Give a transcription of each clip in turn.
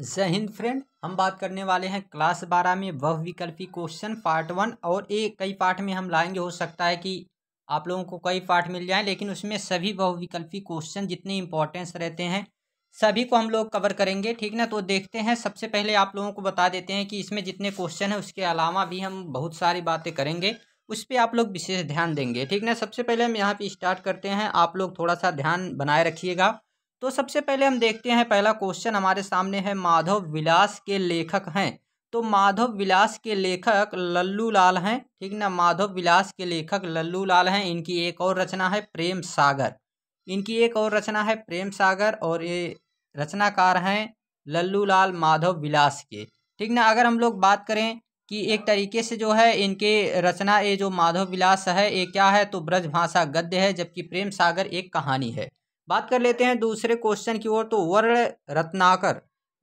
जय हिंद फ्रेंड हम बात करने वाले हैं क्लास बारह में वह विकल्पी क्वेश्चन पार्ट वन और ये कई पार्ट में हम लाएंगे हो सकता है कि आप लोगों को कई पार्ट मिल जाए लेकिन उसमें सभी वह विकल्पी क्वेश्चन जितने इंपॉर्टेंस रहते हैं सभी को हम लोग कवर करेंगे ठीक ना तो देखते हैं सबसे पहले आप लोगों को बता देते हैं कि इसमें जितने क्वेश्चन हैं उसके अलावा भी हम बहुत सारी बातें करेंगे उस पर आप लोग विशेष ध्यान देंगे ठीक ना सबसे पहले हम यहाँ पर स्टार्ट करते हैं आप लोग थोड़ा सा ध्यान बनाए रखिएगा तो सबसे पहले हम देखते हैं पहला क्वेश्चन हमारे सामने है माधव विलास के लेखक हैं तो माधव विलास के लेखक लल्लू लाल हैं ठीक ना माधव विलास के लेखक लल्लू लाल हैं इनकी एक और रचना है प्रेम सागर इनकी एक और रचना है प्रेम सागर और ये रचनाकार हैं लल्लू लाल माधव विलास के ठीक ना अगर हम लोग बात करें कि एक तरीके से जो है इनके रचना ये जो माधव विलास है ये क्या है तो ब्रजभाषा गद्य है जबकि प्रेम सागर एक कहानी है बात कर लेते हैं दूसरे क्वेश्चन की ओर तो वर्ण रत्नाकर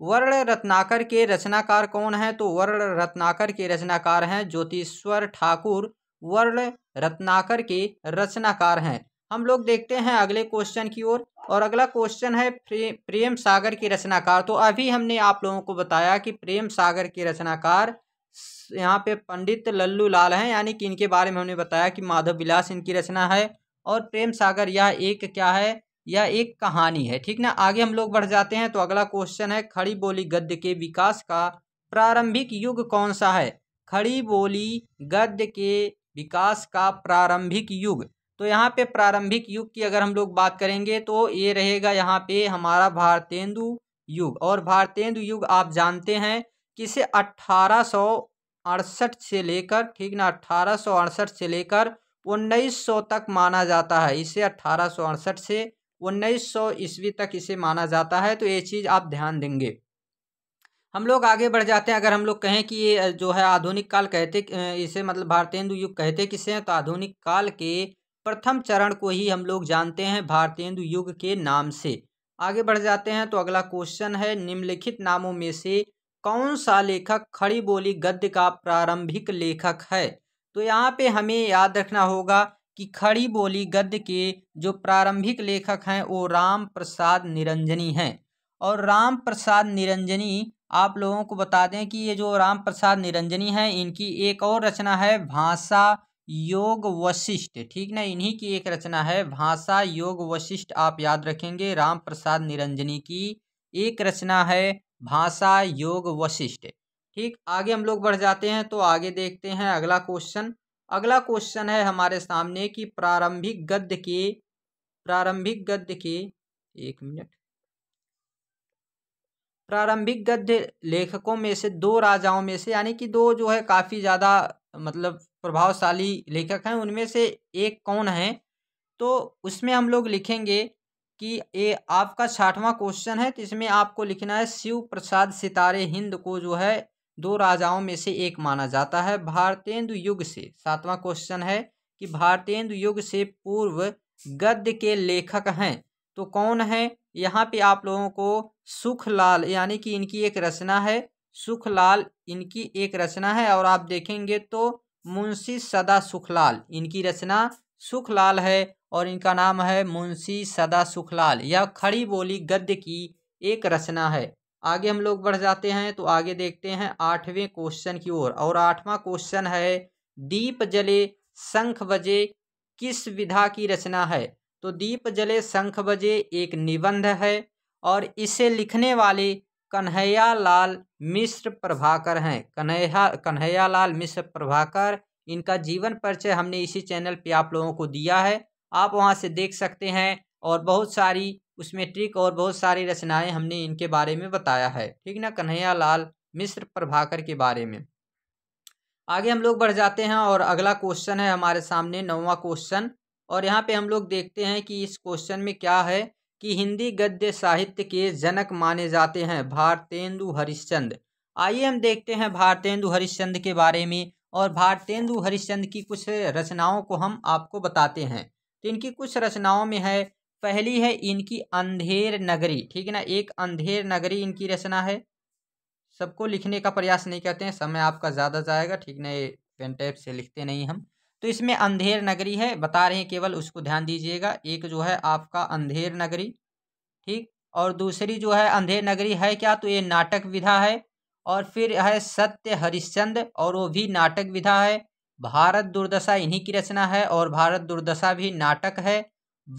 वर्ण रत्नाकर के रचनाकार कौन है तो वर्ण रत्नाकर के रचनाकार हैं ज्योतिश्वर ठाकुर वर्ण रत्नाकर के रचनाकार हैं हम लोग देखते हैं अगले क्वेश्चन की ओर और, और अगला क्वेश्चन है प्रे, प्रेम सागर के रचनाकार तो अभी हमने आप लोगों को बताया कि प्रेम सागर के रचनाकार यहाँ पे पंडित लल्लू लाल हैं यानी कि इनके बारे में हमने बताया कि माधव विलास इनकी रचना है और प्रेम सागर यह एक क्या है यह एक कहानी है ठीक ना आगे हम लोग बढ़ जाते हैं तो अगला क्वेश्चन है खड़ी बोली गद्य के विकास का प्रारंभिक युग कौन सा है खड़ी बोली गद्य के विकास का प्रारंभिक युग तो यहाँ पे प्रारंभिक युग की अगर हम लोग बात करेंगे तो ये रहेगा यहाँ पे हमारा भारतेंदु युग और भारतेंदु युग आप जानते हैं कि इसे अट्ठारह से लेकर ठीक ना अट्ठारह से लेकर उन्नीस तक माना जाता है इसे अट्ठारह से उन्नीस सौ ईस्वी तक इसे माना जाता है तो ये चीज़ आप ध्यान देंगे हम लोग आगे बढ़ जाते हैं अगर हम लोग कहें कि ये जो है आधुनिक काल कहते इसे मतलब भारतेंदु युग कहते किसे हैं तो आधुनिक काल के प्रथम चरण को ही हम लोग जानते हैं भारतेंदु युग के नाम से आगे बढ़ जाते हैं तो अगला क्वेश्चन है निम्नलिखित नामों में से कौन सा लेखक खड़ी बोली गद्य का प्रारंभिक लेखक है तो यहाँ पे हमें याद रखना होगा कि खड़ी बोली गद्य के जो प्रारंभिक लेखक हैं वो राम प्रसाद निरंजनी हैं और राम प्रसाद निरंजनी आप लोगों को बता दें कि ये जो राम प्रसाद निरंजनी हैं इनकी एक और रचना है भाषा योग वशिष्ठ ठीक ना इन्हीं की एक रचना है भाषा योग वशिष्ठ आप याद रखेंगे राम प्रसाद निरंजनी की एक रचना है भाषा योग वशिष्ठ ठीक आगे हम लोग बढ़ जाते हैं तो आगे देखते हैं अगला क्वेश्चन अगला क्वेश्चन है हमारे सामने कि प्रारंभिक गद्य के प्रारंभिक गद्य के एक मिनट प्रारंभिक गद्य लेखकों में से दो राजाओं में से यानी कि दो जो है काफ़ी ज़्यादा मतलब प्रभावशाली लेखक हैं उनमें से एक कौन है तो उसमें हम लोग लिखेंगे कि ये आपका साठवां क्वेश्चन है तो इसमें आपको लिखना है शिव प्रसाद सितारे हिंद को जो है दो राजाओं में से एक माना जाता है भारतेंदु युग से सातवां क्वेश्चन है कि भारतेंदु युग से पूर्व गद्य के लेखक हैं तो कौन है यहाँ पे आप लोगों को सुखलाल यानी कि इनकी एक रचना है सुखलाल इनकी एक रचना है और आप देखेंगे तो मुंशी सदा सुखलाल इनकी रचना सुखलाल है और इनका नाम है मुंशी सदा सुखलाल यह खड़ी बोली गद्य की एक रचना है आगे हम लोग बढ़ जाते हैं तो आगे देखते हैं आठवें क्वेश्चन की ओर और, आठवां क्वेश्चन है दीप जले शंख बजे किस विधा की रचना है तो दीप जले शंख बजे एक निबंध है और इसे लिखने वाले कन्हैया लाल मिश्र प्रभाकर हैं कन्हैया कन्हैया लाल मिश्र प्रभाकर इनका जीवन परिचय हमने इसी चैनल पे आप लोगों को दिया है आप वहाँ से देख सकते हैं और बहुत सारी उसमें ट्रिक और बहुत सारी रचनाएं हमने इनके बारे में बताया है ठीक ना कन्हैया लाल मिश्र प्रभाकर के बारे में आगे हम लोग बढ़ जाते हैं और अगला क्वेश्चन है हमारे सामने नौवा क्वेश्चन और यहाँ पे हम लोग देखते हैं कि इस क्वेश्चन में क्या है कि हिंदी गद्य साहित्य के जनक माने जाते हैं भारतेंदु हरिश्चंद आइए हम देखते हैं भारतेंदु हरिश्चंद के बारे में और भारतेंदु हरिश्चंद की कुछ रचनाओं को हम आपको बताते हैं तो इनकी कुछ रचनाओं में है पहली है इनकी अंधेर नगरी ठीक है ना एक अंधेर नगरी इनकी रचना है सबको लिखने का प्रयास नहीं करते हैं समय आपका ज़्यादा जाएगा ठीक ना ये पेन टाइप से लिखते नहीं हम तो इसमें अंधेर नगरी है बता रहे हैं केवल उसको ध्यान दीजिएगा एक जो है आपका अंधेर नगरी ठीक और दूसरी जो है अंधेर नगरी है क्या तो ये नाटक विधा है और फिर है सत्य हरिश्चंद और वो भी नाटक विधा है भारत दुर्दशा इन्हीं की रचना है और भारत दुर्दशा भी नाटक है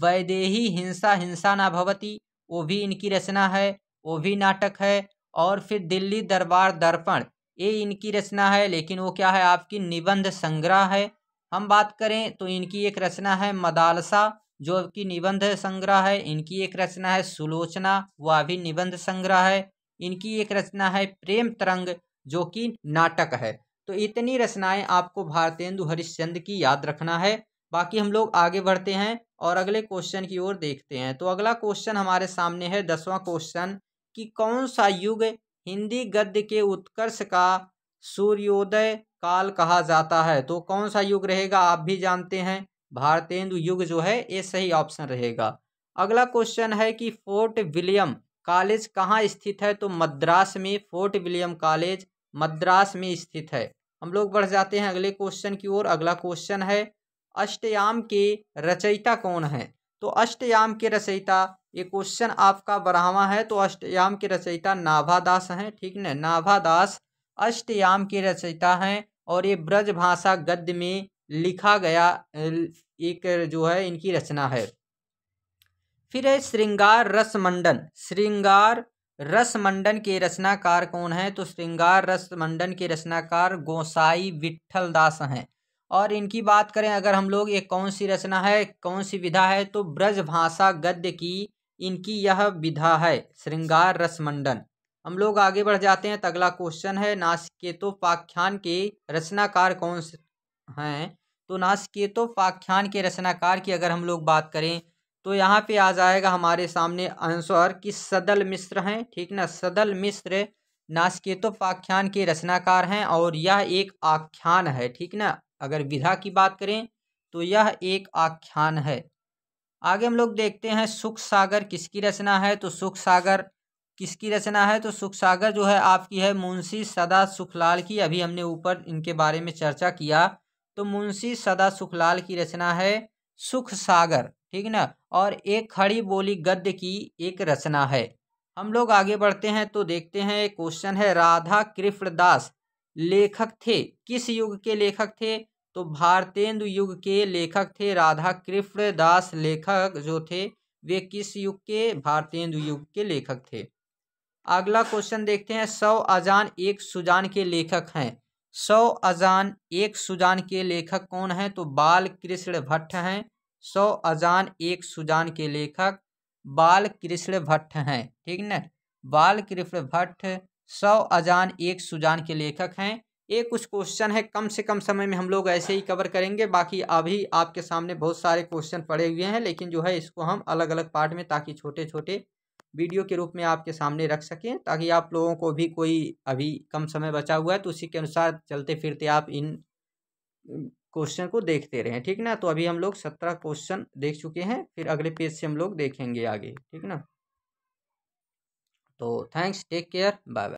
वैदेही हिंसा हिंसा ना भवती वो भी इनकी रचना है वो भी नाटक है और फिर दिल्ली दरबार दर्पण ये इनकी रचना है लेकिन वो क्या है आपकी निबंध संग्रह है हम बात करें तो इनकी एक रचना है मदालसा जो कि निबंध संग्रह है इनकी एक रचना है सुलोचना वह भी निबंध संग्रह है इनकी एक रचना है प्रेम तरंग जो कि नाटक है तो इतनी रचनाएं आपको भारतेंदु हरिश्चंद की याद रखना है बाकी हम लोग आगे बढ़ते हैं और अगले क्वेश्चन की ओर देखते हैं तो अगला क्वेश्चन हमारे सामने है दसवां क्वेश्चन कि कौन सा युग हिंदी गद्य के उत्कर्ष का सूर्योदय काल कहा जाता है तो कौन सा युग रहेगा आप भी जानते हैं भारतेंदु युग जो है ये सही ऑप्शन रहेगा अगला क्वेश्चन है कि फोर्ट विलियम कॉलेज कहाँ स्थित है तो मद्रास में फोर्ट विलियम कॉलेज मद्रास में स्थित है हम लोग बढ़ जाते हैं अगले क्वेश्चन की ओर अगला क्वेश्चन है अष्टयाम के रचयिता कौन है तो अष्टयाम के रचयिता ये क्वेश्चन आपका बढ़ावा है तो अष्टयाम के रचयिता नाभादास हैं ठीक ना नाभादास अष्टयाम के रचयिता हैं और ये ब्रज भाषा गद्य में लिखा गया एक जो है इनकी रचना है फिर है श्रृंगार रसमंडन श्रृंगार रसमंडन के रचनाकार कौन है तो श्रृंगार रसमंडन के रचनाकार गोसाई विठल दास हैं और इनकी बात करें अगर हम लोग ये कौन सी रचना है कौन सी विधा है तो ब्रज भाषा गद्य की इनकी यह विधा है श्रृंगार रसमंडन हम लोग आगे बढ़ जाते हैं तो अगला क्वेश्चन है नासिकेतोपाख्यान के रचनाकार कौन से हैं तो नासिकेतोपाख्यान के रचनाकार की अगर हम लोग बात करें तो यहाँ पे आ जाएगा हमारे सामने आंसर कि सदल मिश्र हैं ठीक ना सदल मिश्र नासिकेतोपाख्यान के रचनाकार हैं और यह एक आख्यान है ठीक ना अगर विधा की बात करें तो यह एक आख्यान है आगे हम लोग देखते हैं सुख सागर किसकी रचना है तो सुख सागर किसकी रचना है तो सुख सागर जो है आपकी है मुंशी सदा सुखलाल की अभी हमने ऊपर इनके बारे में चर्चा किया तो मुंशी सदा सुखलाल की रचना है सुख सागर ठीक ना और एक खड़ी बोली गद्य की एक रचना है हम लोग आगे बढ़ते हैं तो देखते हैं क्वेश्चन है राधा कृष्णदास लेखक थे किस युग के लेखक थे तो भारतेंदु युग के लेखक थे राधा कृष्ण दास लेखक जो थे वे किस युग के भारतेंदु युग के लेखक थे अगला क्वेश्चन देखते हैं सौ अजान एक सुजान के लेखक हैं सौ अजान एक सुजान के लेखक कौन हैं तो बाल कृष्ण भट्ट हैं सौ अजान एक सुजान के लेखक बाल कृष्ण भट्ट हैं ठीक न बाल कृष्ण भट्ट सौ अजान एक सुजान के लेखक हैं ये कुछ क्वेश्चन है कम से कम समय में हम लोग ऐसे ही कवर करेंगे बाकी अभी आपके सामने बहुत सारे क्वेश्चन पड़े हुए हैं लेकिन जो है इसको हम अलग अलग पार्ट में ताकि छोटे छोटे वीडियो के रूप में आपके सामने रख सकें ताकि आप लोगों को भी कोई अभी कम समय बचा हुआ है तो उसी के अनुसार चलते फिरते आप इन क्वेश्चन को देखते रहें ठीक ना तो अभी हम लोग सत्रह क्वेश्चन देख चुके हैं फिर अगले पेज से हम लोग देखेंगे आगे ठीक ना तो thanks take care bye bye